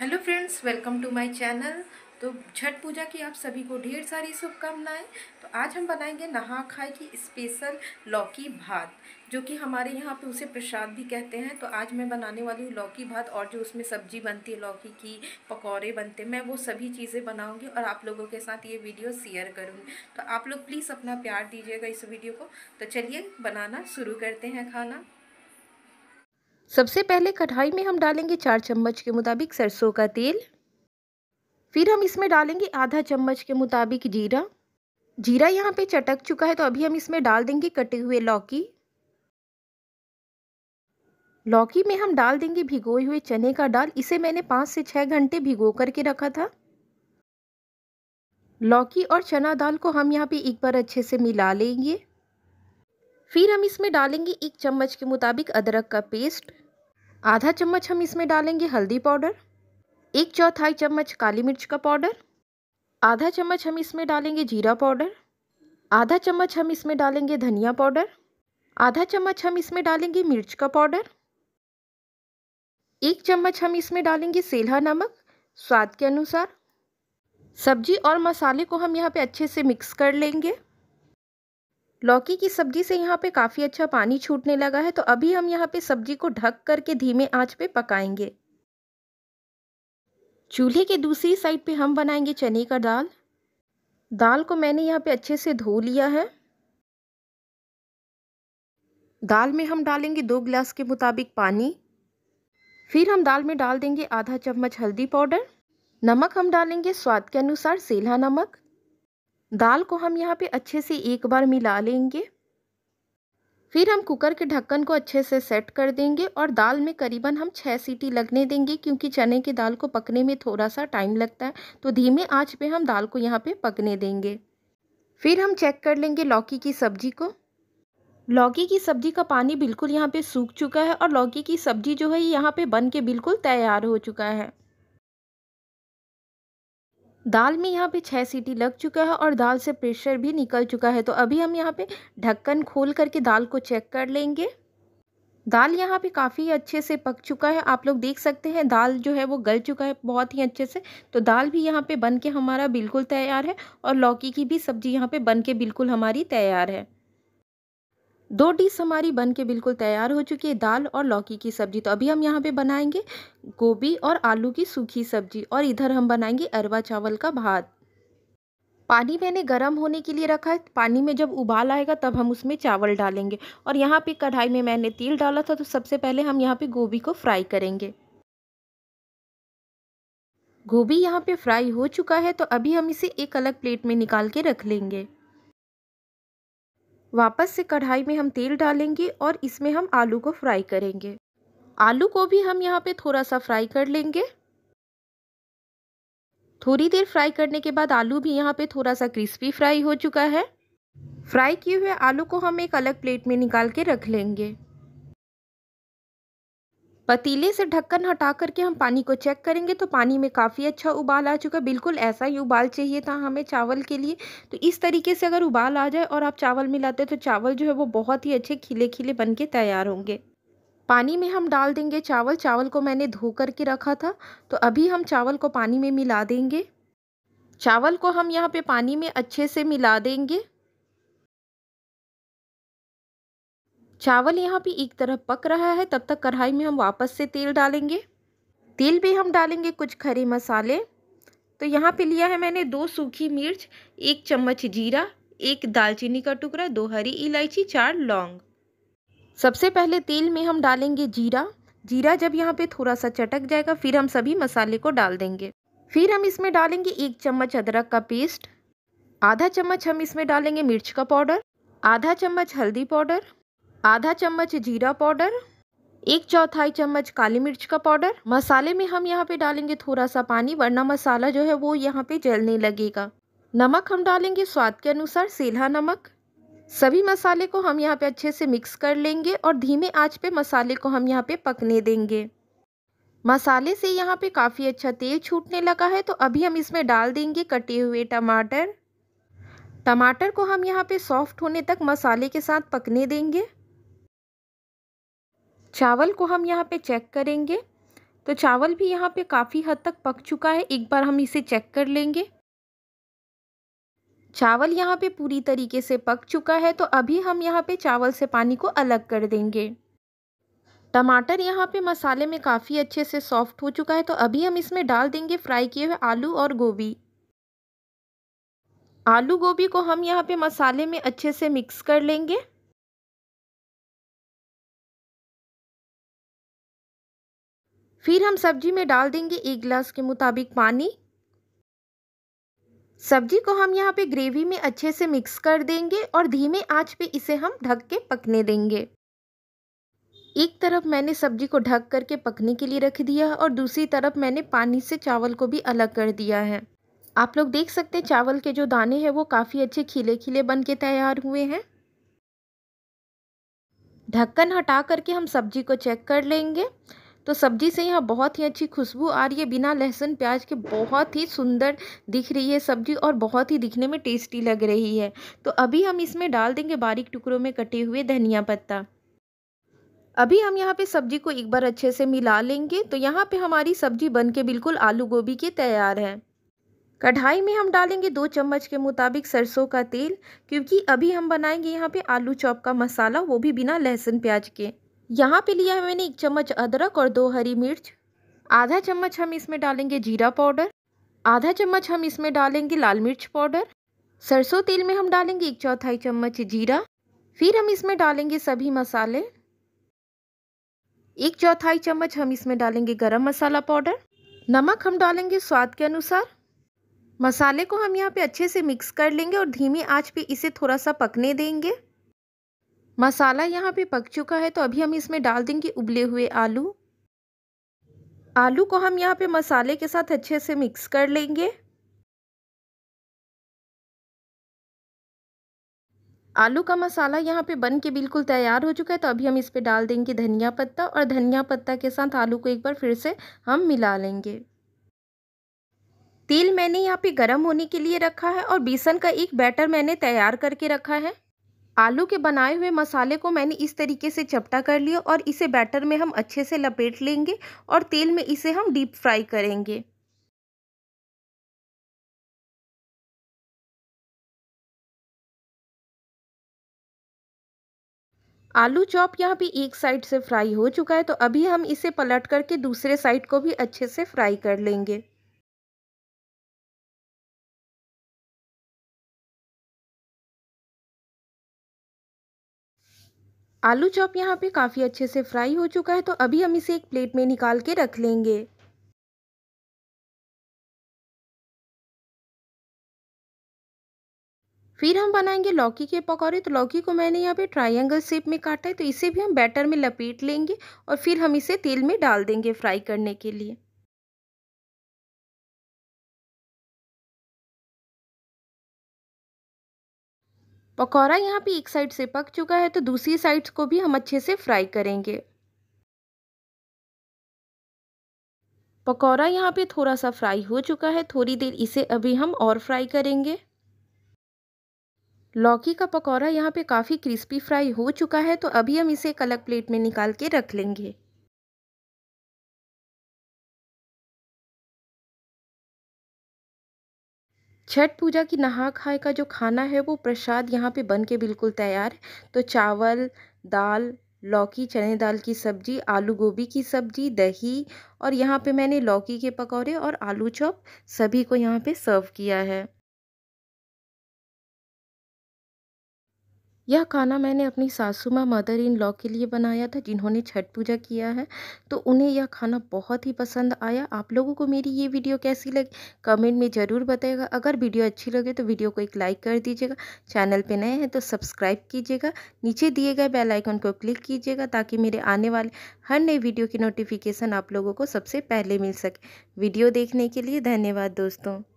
hello friends welcome to my channel तो छठ पूजा की आप सभी को ढेर सारी शुभकामनाएं तो आज हम बनाएंगे नहा खाए की स्पेशल लौकी भात जो कि हमारे यहाँ पे उसे प्रसाद भी कहते हैं तो आज मैं बनाने वाली हूँ लौकी भात और जो उसमें सब्जी बनती है लौकी की पकौड़े बनते हैं मैं वो सभी चीज़ें बनाऊँगी और आप लोगों के साथ ये वीडियो शेयर करूँगी तो आप लोग प्लीज़ अपना प्यार दीजिएगा इस वीडियो को तो चलिए बनाना शुरू करते हैं खाना सबसे पहले कढ़ाई में हम डालेंगे चार चम्मच के मुताबिक सरसों का तेल फिर हम इसमें डालेंगे आधा चम्मच के मुताबिक जीरा जीरा यहाँ पे चटक चुका है तो अभी हम इसमें डाल देंगे कटे हुए लौकी लौकी में हम डाल देंगे भिगोए हुए चने का डाल इसे मैंने पाँच से छः घंटे भिगो करके रखा था लौकी और चना दाल को हम यहाँ पे एक बार अच्छे से मिला लेंगे फिर हम इसमें डालेंगे एक चम्मच के मुताबिक अदरक का पेस्ट आधा चम्मच हम इसमें डालेंगे हल्दी पाउडर एक चौथाई चम्मच काली मिर्च का पाउडर आधा चम्मच हम इसमें डालेंगे जीरा पाउडर आधा चम्मच हम इसमें डालेंगे धनिया पाउडर आधा चम्मच हम इसमें डालेंगे मिर्च का पाउडर एक चम्मच हम इसमें डालेंगे सेल्हा नमक स्वाद के अनुसार सब्जी और मसाले को हम यहाँ पे अच्छे से मिक्स कर लेंगे लौकी की सब्जी से यहाँ पे काफ़ी अच्छा पानी छूटने लगा है तो अभी हम यहाँ पे सब्जी को ढक करके धीमे आंच पे पकाएंगे चूल्हे के दूसरी साइड पे हम बनाएंगे चने का दाल दाल को मैंने यहाँ पे अच्छे से धो लिया है दाल में हम डालेंगे दो गिलास के मुताबिक पानी फिर हम दाल में डाल देंगे आधा चम्मच हल्दी पाउडर नमक हम डालेंगे स्वाद के अनुसार सेला नमक दाल को हम यहाँ पे अच्छे से एक बार मिला लेंगे फिर हम कुकर के ढक्कन को अच्छे से सेट कर देंगे और दाल में करीबन हम छः सीटी लगने देंगे क्योंकि चने की दाल को पकने में थोड़ा सा टाइम लगता है तो धीमे आँच पर हम दाल को यहाँ पर पकने देंगे फिर हम चेक कर लेंगे लौकी की सब्जी को लौकी की सब्जी का पानी बिल्कुल यहाँ पे सूख चुका है और लौकी की सब्जी जो है यहाँ पे बन के बिल्कुल तैयार हो चुका है दाल में यहाँ पे छः सीटी लग चुका है और दाल से प्रेशर भी निकल चुका है तो अभी हम यहाँ पे ढक्कन खोल करके दाल को चेक कर लेंगे दाल यहाँ पे काफ़ी अच्छे से पक चुका है आप लोग देख सकते हैं दाल जो है वो गल चुका है बहुत ही अच्छे से तो दाल भी यहाँ पे बन के हमारा बिल्कुल तैयार है और लौकी की भी सब्ज़ी यहाँ पे बन के बिल्कुल हमारी तैयार है दो डिश हमारी बन के बिल्कुल तैयार हो चुकी है दाल और लौकी की सब्जी तो अभी हम यहाँ पे बनाएंगे गोभी और आलू की सूखी सब्जी और इधर हम बनाएंगे अरवा चावल का भात पानी मैंने गर्म होने के लिए रखा है पानी में जब उबाल आएगा तब हम उसमें चावल डालेंगे और यहाँ पे कढ़ाई में मैंने तेल डाला था तो सबसे पहले हम यहाँ पे गोभी को फ्राई करेंगे गोभी यहाँ पे फ्राई हो चुका है तो अभी हम इसे एक अलग प्लेट में निकाल के रख लेंगे वापस से कढ़ाई में हम तेल डालेंगे और इसमें हम आलू को फ्राई करेंगे आलू को भी हम यहाँ पे थोड़ा सा फ्राई कर लेंगे थोड़ी देर फ्राई करने के बाद आलू भी यहाँ पे थोड़ा सा क्रिस्पी फ्राई हो चुका है फ्राई किए हुए आलू को हम एक अलग प्लेट में निकाल के रख लेंगे पतीले से ढक्कन हटा करके हम पानी को चेक करेंगे तो पानी में काफ़ी अच्छा उबाल आ चुका बिल्कुल ऐसा ही उबाल चाहिए था हमें चावल के लिए तो इस तरीके से अगर उबाल आ जाए और आप चावल मिलाते तो चावल जो है वो बहुत ही अच्छे खिले खिले बन के तैयार होंगे पानी में हम डाल देंगे चावल चावल को मैंने धो करके रखा था तो अभी हम चावल को पानी में मिला देंगे चावल को हम यहाँ पे पानी में अच्छे से मिला देंगे चावल यहाँ पे एक तरफ पक रहा है तब तक कढ़ाई में हम वापस से तेल डालेंगे तेल भी हम डालेंगे कुछ खरे मसाले तो यहाँ पे लिया है मैंने दो सूखी मिर्च एक चम्मच जीरा एक दालचीनी का टुकड़ा दो हरी इलायची चार लौंग सबसे पहले तेल में हम डालेंगे जीरा जीरा जब यहाँ पे थोड़ा सा चटक जाएगा फिर हम सभी मसाले को डाल देंगे फिर हम इसमें डालेंगे एक चम्मच अदरक का पेस्ट आधा चम्मच हम इसमें डालेंगे मिर्च का पाउडर आधा चम्मच हल्दी पाउडर आधा चम्मच जीरा पाउडर एक चौथाई चम्मच काली मिर्च का पाउडर मसाले में हम यहाँ पे डालेंगे थोड़ा सा पानी वरना मसाला जो है वो यहाँ पे जलने लगेगा नमक हम डालेंगे स्वाद के अनुसार सेल्हा नमक सभी मसाले को हम यहाँ पे अच्छे से मिक्स कर लेंगे और धीमे आंच पे मसाले को हम यहाँ पे पकने देंगे मसाले से यहाँ पे काफ़ी अच्छा तेल छूटने लगा है तो अभी हम इसमें डाल देंगे कटे हुए टमाटर टमाटर को हम यहाँ पे सॉफ्ट होने तक मसाले के साथ पकने देंगे चावल को हम यहाँ पे चेक करेंगे तो चावल भी यहाँ पे काफ़ी हद तक पक चुका है एक बार हम इसे चेक कर लेंगे चावल यहाँ पे पूरी तरीके से पक चुका है तो अभी हम यहाँ पे चावल से पानी को अलग कर देंगे टमाटर यहाँ पे मसाले में काफ़ी अच्छे से सॉफ्ट हो चुका है तो अभी हम इसमें डाल देंगे फ्राई किए हुए आलू और गोभी आलू गोभी को हम यहाँ पे मसाले में अच्छे से मिक्स कर लेंगे फिर हम सब्जी में डाल देंगे एक गिलास के मुताबिक पानी सब्जी को हम यहाँ पे ग्रेवी में अच्छे से मिक्स कर देंगे और धीमे आंच पे इसे हम ढक के पकने देंगे एक तरफ मैंने सब्जी को ढक करके पकने के लिए रख दिया और दूसरी तरफ मैंने पानी से चावल को भी अलग कर दिया है आप लोग देख सकते हैं चावल के जो दाने हैं वो काफ़ी अच्छे खिले खिले बन के तैयार हुए हैं ढक्कन हटा करके हम सब्जी को चेक कर लेंगे तो सब्जी से यहाँ बहुत ही अच्छी खुशबू आ रही है बिना लहसुन प्याज के बहुत ही सुंदर दिख रही है सब्जी और बहुत ही दिखने में टेस्टी लग रही है तो अभी हम इसमें डाल देंगे बारीक टुकड़ों में कटे हुए धनिया पत्ता अभी हम यहाँ पे सब्जी को एक बार अच्छे से मिला लेंगे तो यहाँ पे हमारी सब्जी बन के बिल्कुल आलू गोभी के तैयार है कढ़ाई में हम डालेंगे दो चम्मच के मुताबिक सरसों का तेल क्योंकि अभी हम बनाएंगे यहाँ पे आलू चॉप का मसाला वो भी बिना लहसुन प्याज के यहाँ पे लिया है मैंने एक चम्मच अदरक और दो हरी मिर्च आधा चम्मच हम इसमें डालेंगे जीरा पाउडर आधा चम्मच हम इसमें डालेंगे लाल मिर्च पाउडर सरसों तेल में हम डालेंगे एक चौथाई चम्मच जीरा फिर हम इसमें डालेंगे सभी मसाले एक चौथाई चम्मच हम इसमें डालेंगे गरम मसाला पाउडर नमक हम डालेंगे स्वाद के अनुसार मसाले को हम यहाँ पे अच्छे से मिक्स कर लेंगे और धीमी आंच पे इसे थोड़ा सा पकने देंगे मसाला यहाँ पे पक चुका है तो अभी हम इसमें डाल देंगे उबले हुए आलू आलू को हम यहाँ पे मसाले के साथ अच्छे से मिक्स कर लेंगे आलू का मसाला यहाँ पे बन के बिल्कुल तैयार हो चुका है तो अभी हम इस पर डाल देंगे धनिया पत्ता और धनिया पत्ता के साथ आलू को एक बार फिर से हम मिला लेंगे तेल मैंने यहाँ पे गरम होने के लिए रखा है और बेसन का एक बैटर मैंने तैयार करके रखा है आलू के बनाए हुए मसाले को मैंने इस तरीके से चपटा कर लिया और इसे बैटर में हम अच्छे से लपेट लेंगे और तेल में इसे हम डीप फ्राई करेंगे आलू चॉप यहाँ पे एक साइड से फ्राई हो चुका है तो अभी हम इसे पलट करके दूसरे साइड को भी अच्छे से फ्राई कर लेंगे आलू चॉप यहाँ पे काफ़ी अच्छे से फ्राई हो चुका है तो अभी हम इसे एक प्लेट में निकाल के रख लेंगे फिर हम बनाएंगे लौकी के पकौड़े तो लौकी को मैंने यहाँ पे ट्रायंगल शेप में काटा है तो इसे भी हम बैटर में लपेट लेंगे और फिर हम इसे तेल में डाल देंगे फ्राई करने के लिए पकौड़ा यहाँ पे एक साइड से पक चुका है तो दूसरी साइड्स को भी हम अच्छे से फ्राई करेंगे पकौड़ा यहाँ पे थोड़ा सा फ्राई हो चुका है थोड़ी देर इसे अभी हम और फ्राई करेंगे लौकी का पकौड़ा यहाँ पे काफ़ी क्रिस्पी फ्राई हो चुका है तो अभी हम इसे एक अलग प्लेट में निकाल के रख लेंगे छठ पूजा की नहा खाए का जो खाना है वो प्रसाद यहाँ पे बन के बिल्कुल तैयार है तो चावल दाल लौकी चने दाल की सब्जी आलू गोभी की सब्जी दही और यहाँ पे मैंने लौकी के पकौड़े और आलू चॉप सभी को यहाँ पे सर्व किया है यह खाना मैंने अपनी सासू माँ मदर इन लॉ के लिए बनाया था जिन्होंने छठ पूजा किया है तो उन्हें यह खाना बहुत ही पसंद आया आप लोगों को मेरी ये वीडियो कैसी लगी कमेंट में ज़रूर बताएगा अगर वीडियो अच्छी लगे तो वीडियो को एक लाइक कर दीजिएगा चैनल पर नए हैं तो सब्सक्राइब कीजिएगा नीचे दिए गए बेलाइकन को क्लिक कीजिएगा ताकि मेरे आने वाले हर नए वीडियो की नोटिफिकेशन आप लोगों को सबसे पहले मिल सके वीडियो देखने के लिए धन्यवाद दोस्तों